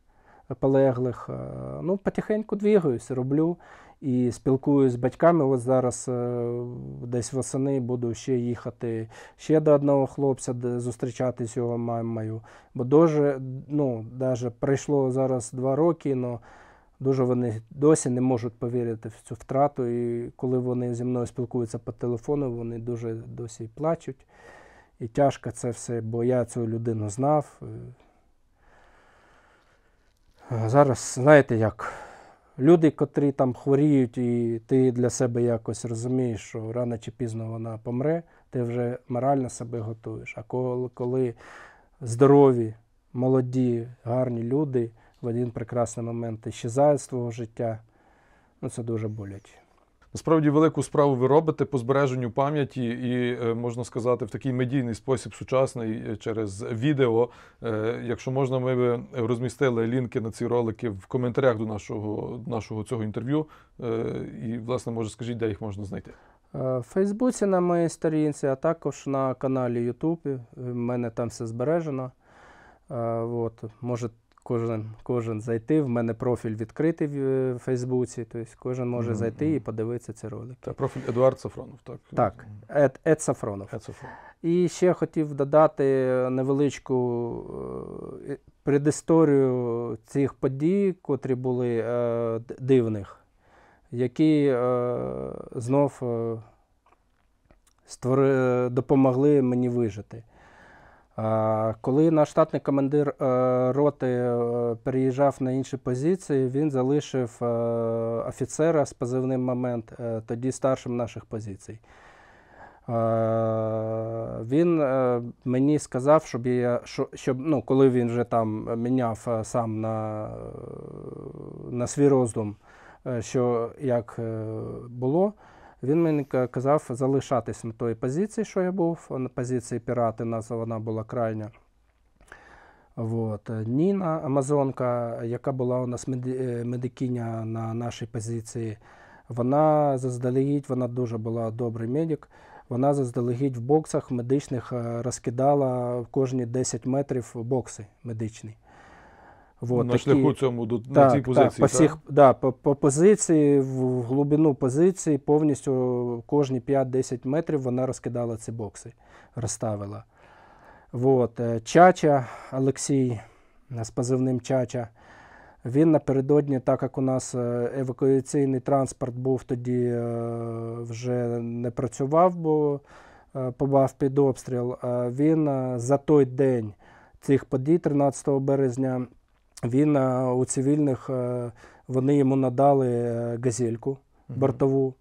полеглих. Е, ну, потихеньку двігаюся, роблю і спілкуюся з батьками. Ось зараз е, десь восени буду ще їхати ще до одного хлопця, де зустрічатись його мамою. Бо дуже ну, даже пройшло зараз два роки. Но Дуже вони досі не можуть повірити в цю втрату. І коли вони зі мною спілкуються по телефону, вони дуже досі плачуть. І тяжко це все, бо я цю людину знав. Е, Зараз, знаєте як, люди, котрі там хворіють, і ти для себе якось розумієш, що рано чи пізно вона помре, ти вже морально себе готуєш. А коли, коли здорові, молоді, гарні люди в один прекрасний момент ісчезають з твого життя, ну це дуже болять. Насправді велику справу ви робите по збереженню пам'яті, і е, можна сказати, в такий медійний спосіб сучасний е, через відео. Е, якщо можна, ми би розмістили лінки на ці ролики в коментарях до нашого нашого цього інтерв'ю. І, власне, може, скажіть, де їх можна знайти? В Фейсбуці на моїй сторінці, а також на каналі Ютубі. У мене там все збережено. От, Може кожен кожен зайти. В мене профіль відкритий в е, Фейсбуці, тобто кожен може mm-hmm. зайти і подивитися ці ролики. Та профіль Едуард Сафронов, так? Так, Ед, Ед Сафронов. Ед Сафронов. І ще хотів додати невеличку е, предісторію цих подій, котрі були е, дивних, які е, знов е, створи, е, допомогли мені вижити. Коли наш штатний командир е, роти е, переїжджав на інші позиції, він залишив е, офіцера з позивним момент, тоді старшим наших позицій. Він мені сказав, щоб я щоб, ну, коли він вже там міняв сам на на свій роздум, що як було. Він мені казав залишатись на той позиції, що я був. На позиції Пірати піратина вона була крайня. Вот. Ніна Амазонка, яка була у нас е, медикиня на нашій позиції, вона заздалегідь, вона дуже була добрий медик. Вона заздалегідь в боксах медичних е, розкидала кожні 10 метрів бокси медичні. Вот, На такі, шляху цьому до на цій позиції. Так, По всіх, да, по, по позиції, в глибину позиції повністю кожні 5-10 метрів вона розкидала ці бокси, розставила. Вот. Е, Чача Олексій е, з позивним Чача. Він напередодні, так як у нас е, евакуаційний транспорт був тоді, вже не працював, бо побав під обстріл. Він за той день цих подій, 13 березня, він е, у цивільних е, вони йому надали е, газельку бортову.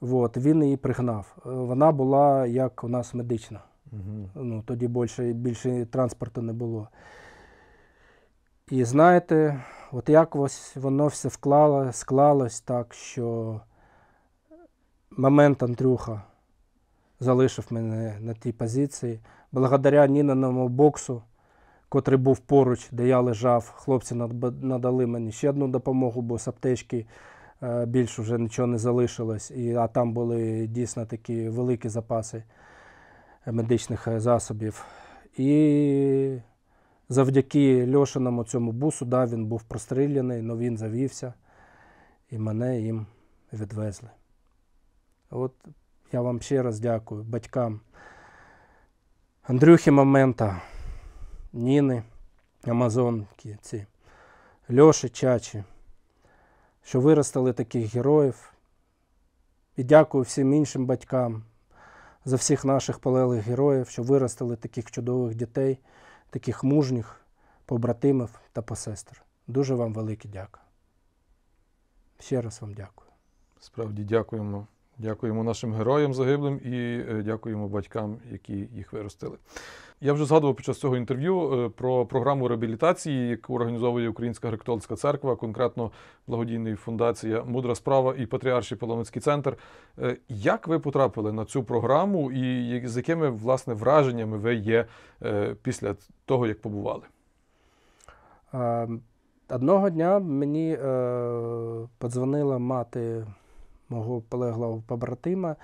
От, він її пригнав. Вона була як у нас медична. Угу. Ну, Тоді більше більше транспорту не було. І знаєте, от як воно все вклало, склалось так, що момент Андрюха залишив мене на тій позиції. Благодаря Нінаному боксу котрий був поруч, де я лежав. Хлопці надали мені ще одну допомогу, бо з аптечки е, більше вже нічого не залишилось, і, а там були дійсно такі великі запаси медичних е, засобів. І завдяки Льошиному цьому бусу, да, він був простріляний, але він завівся і мене їм відвезли. От я вам ще раз дякую батькам Андрюхи Момента. Ніни, Амазонки, ці, Льоші, Чачі, що виростали таких героїв. І дякую всім іншим батькам за всіх наших полелих героїв, що виростили таких чудових дітей, таких мужніх побратимів та посестер. Дуже вам велике дякую. Ще раз вам дякую. Справді дякуємо. Дякуємо нашим героям загиблим і е, дякуємо батькам, які їх виростили. Я вже згадував під час цього інтерв'ю е, про програму реабілітації, яку організовує Українська Гректолицька церква, конкретно благодійна фундація Мудра справа і Патріарший Паломницький центр. Е, як ви потрапили на цю програму і з якими власне враженнями ви є е, після того, як побували? Одного дня мені подзвонила мати мого полеглого побратима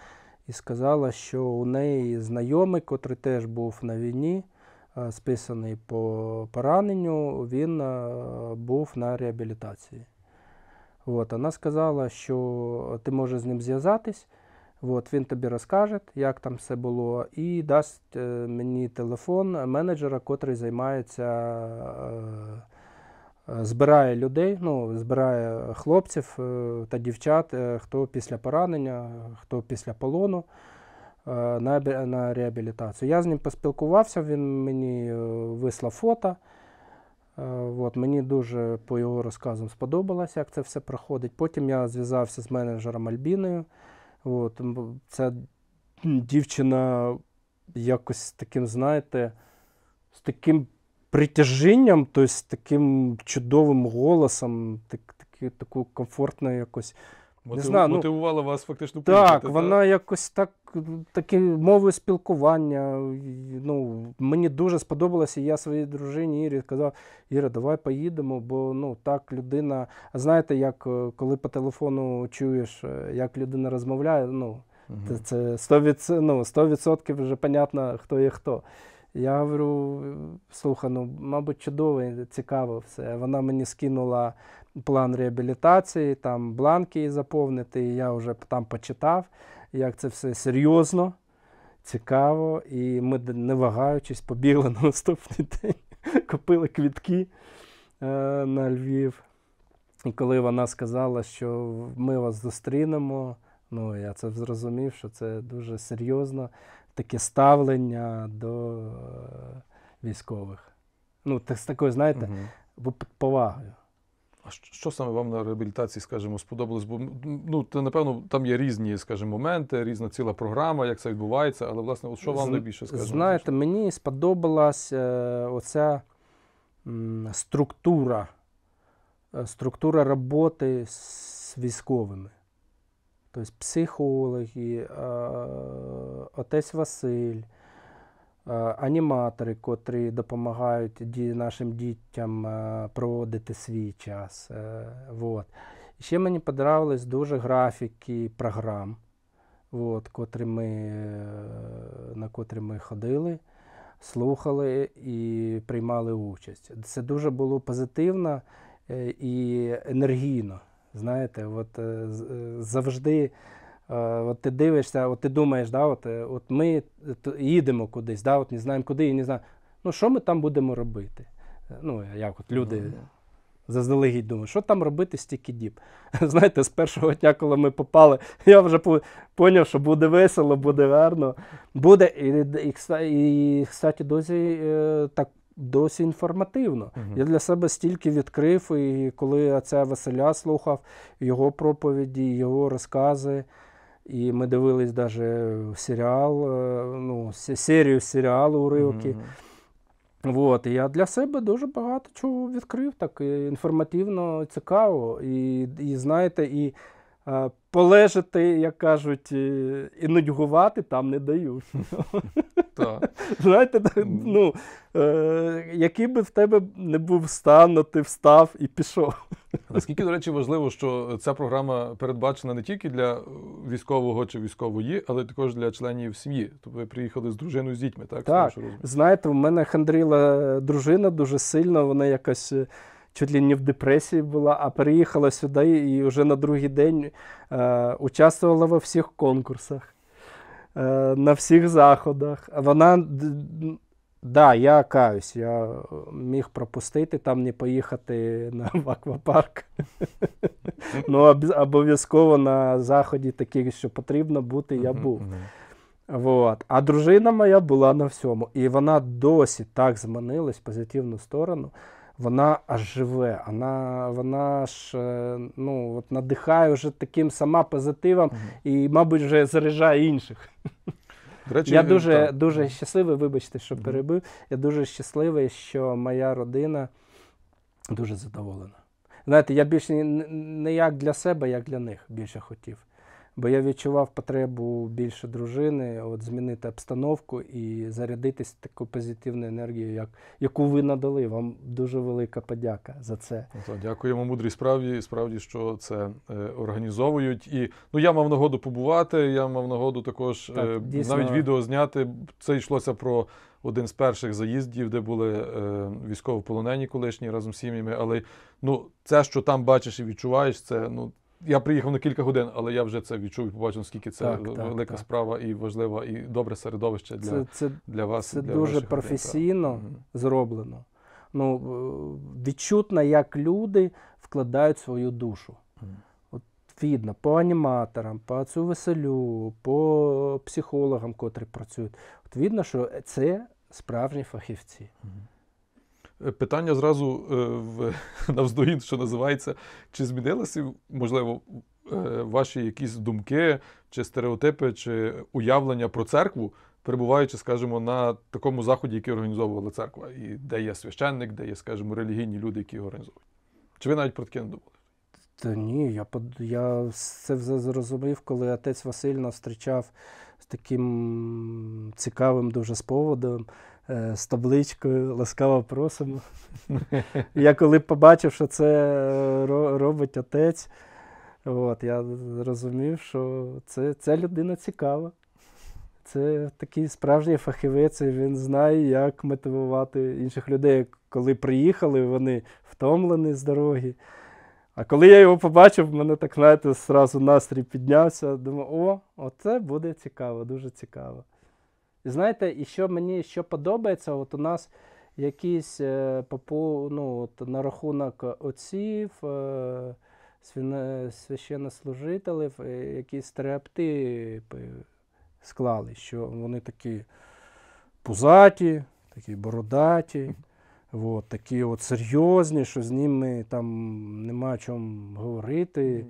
і сказала, що у неї знайомий, котрий теж був на війні, е, списаний по пораненню, він е, був на реабілітації. От, Вона сказала, що «Е, ти можеш з ним зв'язатись, от, він тобі розкаже, як там все було, і дасть мені телефон менеджера, котрий займається Е, збирає людей, ну, збирає хлопців е, та дівчат, е, хто після поранення, хто після полону на на реабілітацію. Я з ним поспілкувався, він мені вислав фото. От, Мені дуже по його розказам сподобалось, як це все проходить. Потім я зв'язався з менеджером Альбіною. От, Ця дівчина якось таким, знаєте, з таким притяжінням, тобто таким чудовим голосом, так, так, таку комфортно якось. Не знаю, ну, Мотивувала ну, вас фактично Так, пункти, вона та? якось так, такі мови спілкування. ну, Мені дуже сподобалося, і я своїй дружині Ірі казав, Іра, давай поїдемо, бо ну, так людина. А знаєте, як е, коли по телефону чуєш, е, як людина розмовляє, ну, угу. це 100%, ну, 100% вже понятно, хто є хто. Я говорю, слухай, ну, мабуть, чудово, цікаво все. Вона мені скинула план реабілітації, там бланки заповнити. і Я вже там почитав, як це все серйозно, цікаво. І ми, не вагаючись, побігли на наступний день, купили квітки е, на Львів. І коли вона сказала, що ми вас зустрінемо, ну я це зрозумів, що це дуже серйозно таке ставлення до е, військових. Ну, так, з такою, знаєте, угу. повагою. А що саме вам на реабілітації, скажімо, сподобалось? Бо ну, то, напевно, там є різні, скажімо, моменти, різна ціла програма, як це відбувається, але, власне, от що вам найбільше скажімо? Знаєте, мені сподобалась е, оця структура, е, структура роботи з військовими тобто психологи, е, отець Василь, е, аніматори, котрі допомагають нашим дітям е, проводити свій час. Вот. Ще мені подобались дуже графіки програм, от, котрі ми, на котрі ми ходили, слухали і приймали участь. Це дуже було позитивно і енергійно. Знаєте, от е, е, завжди е, от ти дивишся, от ти думаєш, да, от от ми їдемо кудись, да, от не знаємо куди і не знаємо. Ну, що ми там будемо робити? Ну, як от люди ну, заздалегідь думають, що там робити стільки діб. Знаєте, з першого дня, коли ми попали, я вже поняв, що буде весело, буде гарно. Буде. І, і, і, і кстати, досі так досі інформативно. Угу. Я для себе стільки відкрив, і коли це Василя слухав його проповіді, його розкази. І ми дивились навіть серіал, е, ну, серію серіалу уривки. Mm-hmm. я для себе дуже багато чого відкрив, так інформативно цікаво. І і знаєте, і е, полежати, як кажуть, е, і нудьгувати там не дають. Знаєте, ну, е, який би в тебе не був стан, але ну, ти встав і пішов. Наскільки, до речі, важливо, що ця програма передбачена не тільки для е, військового чи військової, але також для членів сім'ї. Тобто ви приїхали з дружиною з дітьми, так? Так, Знаєте, в мене хандріла дружина дуже сильно, вона якось чуть ли не в депресії була, а переїхала сюди і вже на другий день э, е, участвовала во всех конкурсах, э, на всіх заходах. Вона да, я каюсь, я міг пропустити там, не поїхати на в аквапарк. Ну, обов'язково на заході таких, що потрібно бути, я був. Вот. А дружина моя була на всьому. І вона досі так зманилась в позитивну сторону. Вона аж живе, вона вона ж е, ну, от надихає вже таким сама позитивом і, мабуть, вже заряджає інших. речі, Я е, дуже дуже щасливий, вибачте, що перебив. Я дуже щасливий, що моя родина дуже задоволена. Знаєте, я більше не як для себе, як для них більше хотів. Бо я відчував потребу більше дружини, от змінити обстановку і зарядитись такою позитивною енергією, як яку ви надали. Вам дуже велика подяка за це. Ну, То дякуємо мудрій справді. Справді, що це е, організовують. І ну я мав нагоду побувати. Я мав нагоду також е, так, е, навіть відео зняти. Це йшлося про. Один з перших заїздів, де були е, військовополонені колишні разом з сім'ями. Але ну, це, що там бачиш і відчуваєш, це ну я приїхав на кілька годин, але я вже це відчув і побачив, наскільки це так, велика так, справа і важлива, і добре середовище для це, це, для вас. Це для дуже професійно людей. зроблено. Ну, е, Відчутно, як люди вкладають свою душу. От Видно, по аніматорам, по цю веселю, по психологам, котрі працюють. От Видно, що це справжні фахівці. Питання зразу е, в навздогін, що називається, чи змінилися, можливо, е, ваші якісь думки, чи стереотипи, чи уявлення про церкву, перебуваючи, скажімо, на такому заході, який організовувала церква, і де є священник, де є, скажімо, релігійні люди, які його організовують. Чи ви навіть про таке не думали? Та ні, я я це все зрозумів, коли отець Василь нас зустрічав з таким цікавим дуже споводом. Е, з табличкою ласкаво просимо. Я коли побачив, що це е, робить отець, от, я розумів, що це, ця людина цікава. Це такий справжній фахівець, він знає, як мотивувати інших людей. Коли приїхали, вони втомлені з дороги. А коли я його побачив, в мене так знаєте, зразу настрій піднявся. Думаю, о, оце буде цікаво, дуже цікаво знаєте, і що мені що подобається, от у нас якісь е, попу, ну, от на рахунок отців, е, священнослужителів, е, якісь стереотипи склали, що вони такі пузаті, такі бородаті, от, такі от серйозні, що з ними там нема чому говорити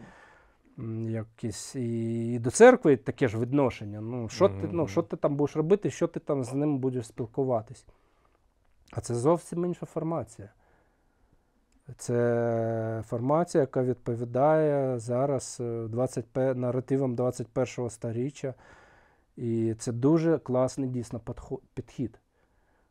якісь і до церкви таке ж відношення. Ну, Що ти ну, ти там будеш робити, що ти там з ним будеш спілкуватись? А це зовсім інша формація. Це формація, яка відповідає зараз 20, е, наративам 21-го сторіччя. І це дуже класний дійсно підхід.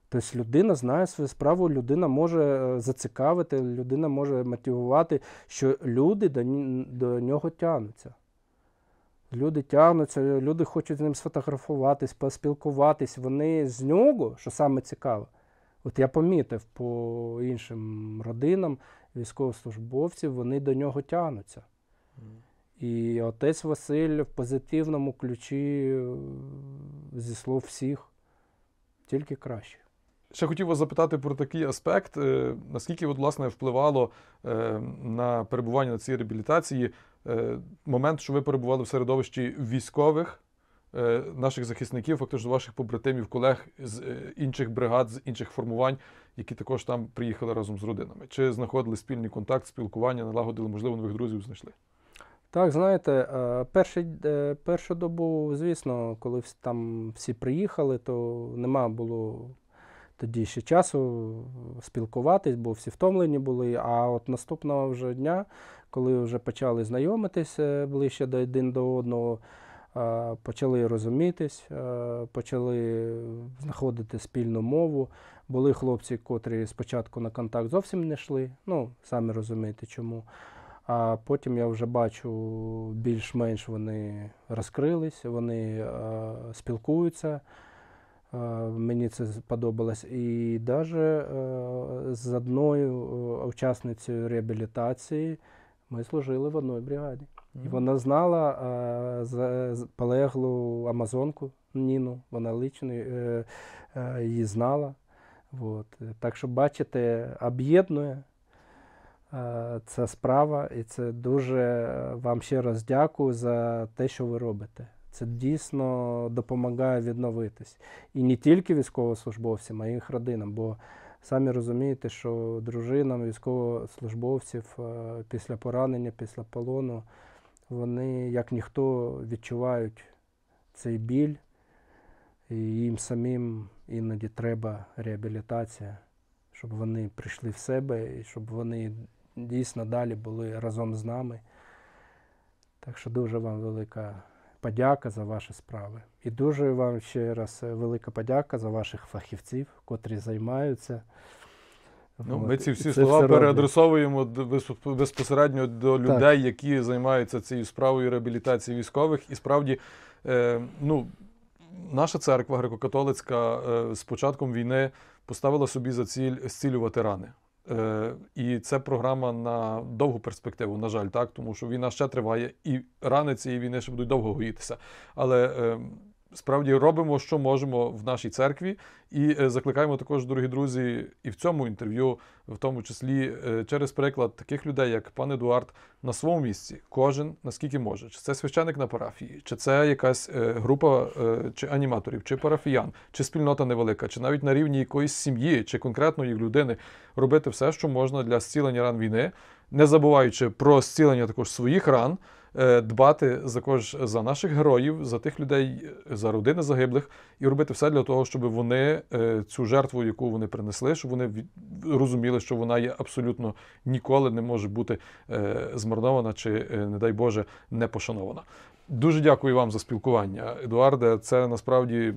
Тобто людина знає свою справу, людина може е, зацікавити, людина може мотивувати, що люди до, до нього тягнуться. Люди тягнуться, люди хочуть з ним сфотографуватись, поспілкуватись. Вони з нього, що саме цікаве, от я помітив по іншим родинам військовослужбовців, вони до нього тягнуться. І отець Василь в позитивному ключі е, зі слов всіх, тільки краще. Ще хотів вас запитати про такий аспект, е, наскільки от, власне, впливало е, на перебування на цій реабілітації е, момент, що ви перебували в середовищі військових, наших захисників, фактично ваших побратимів, колег з інших бригад, з інших формувань, які також там приїхали разом з родинами. Чи знаходили спільний контакт, спілкування, налагодили, можливо, нових друзів знайшли? Так, знаєте, перші, першу добу, звісно, коли там всі приїхали, то нема було тоді ще часу е, спілкуватись, бо всі втомлені були. А от наступного вже дня, коли вже почали знайомитися е, ближче до один до одного, е, почали розумітись, почали знаходити спільну мову. Були хлопці, котрі спочатку на контакт зовсім не йшли. Ну, самі розумієте, чому. А потім я вже бачу, більш-менш вони розкрились, вони спілкуються. Е, мені це сподобалось. І навіть е, з одною е, учасницею реабілітації ми служили в одній бригаді. І вона знала полеглу Амазонку Ніну, вона лично її знала. От. Так що, бачите, об'єднує ця справа, і це дуже вам ще раз дякую за те, що ви робите. Це дійсно допомагає відновитись. І не тільки військовослужбовцям, а й їх родинам. Бо самі розумієте, що дружинам військовослужбовців е, після поранення, після полону, вони, як ніхто, відчувають цей біль, і їм самим іноді треба реабілітація, щоб вони прийшли в себе і щоб вони дійсно далі були разом з нами. Так що дуже вам велика подяка за ваші справи. І дуже вам ще раз е, велика подяка за ваших фахівців, котрі займаються. Ну, Ми ці всі слова переадресовуємо безпосередньо до людей, так. які займаються цією справою реабілітації військових. І справді, е, ну, наша церква греко-католицька е, з початком війни поставила собі за ціль зцілювати рани. Е, і це програма на довгу перспективу, на жаль, так тому що війна ще триває, і рани цієї війни ще будуть довго гоїтися. Але ем, справді робимо, що можемо в нашій церкві, і е, закликаємо також, дорогі друзі, і в цьому інтерв'ю, в тому числі е, через приклад таких людей, як пан Едуард, на своєму місці, кожен наскільки може, чи це священик на парафії, чи це якась е, група чи аніматорів, чи парафіян, чи спільнота невелика, чи навіть на рівні якоїсь сім'ї, чи конкретної людини робити все, що можна для зцілення ран війни, не забуваючи про зцілення також своїх ран. Е, дбати за кож за наших героїв, за тих людей, за родини загиблих і робити все для того, щоб вони е, цю жертву, яку вони принесли, щоб вони розуміли, що вона є абсолютно ніколи не може бути е, змарнована чи, не дай Боже, не пошанована. Дуже дякую вам за спілкування, Едуарде. Це насправді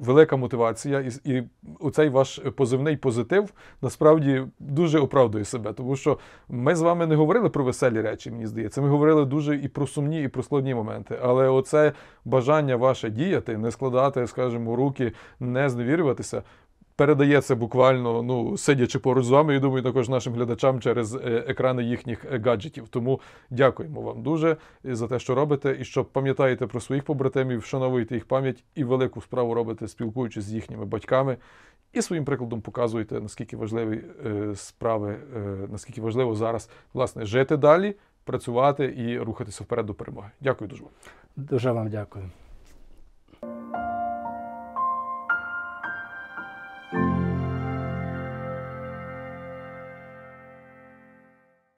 велика мотивація, і і оцей ваш позивний позитив насправді дуже оправдує себе, тому що ми з вами не говорили про веселі речі, мені здається. Ми говорили дуже і про сумні, і про складні моменти. Але оце бажання ваше діяти, не складати, скажімо, руки, не зневірюватися, Передається буквально, ну, сидячи поруч з вами, і думаю, також нашим глядачам через е, екрани їхніх е, гаджетів. Тому дякуємо вам дуже е, за те, що робите, і що пам'ятаєте про своїх побратимів, вшановуєте їх пам'ять і велику справу робите, спілкуючись з їхніми батьками. І своїм прикладом показуєте, наскільки важливі справи, наскільки важливо зараз власне жити далі, працювати і рухатися вперед до перемоги. Дякую дуже вам. Дуже вам дякую.